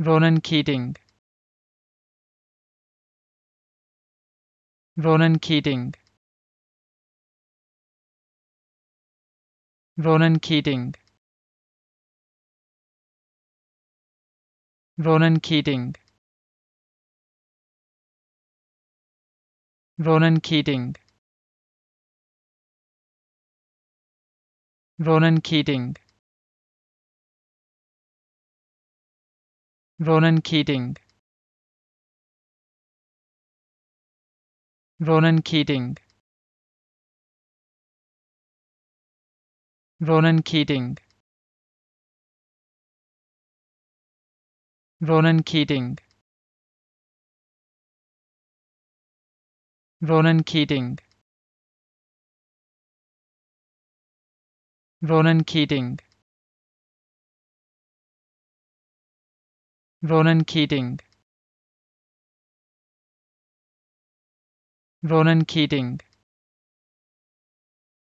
Ronan Keating Ronan Keating Ronan Keating Ronan Keating Ronan Keating Ronan Keating Ronan Keating Ronan Keating Ronan Keating Ronan Keating Ronan Keating Ronan Keating Ronan Keating Ronan Keating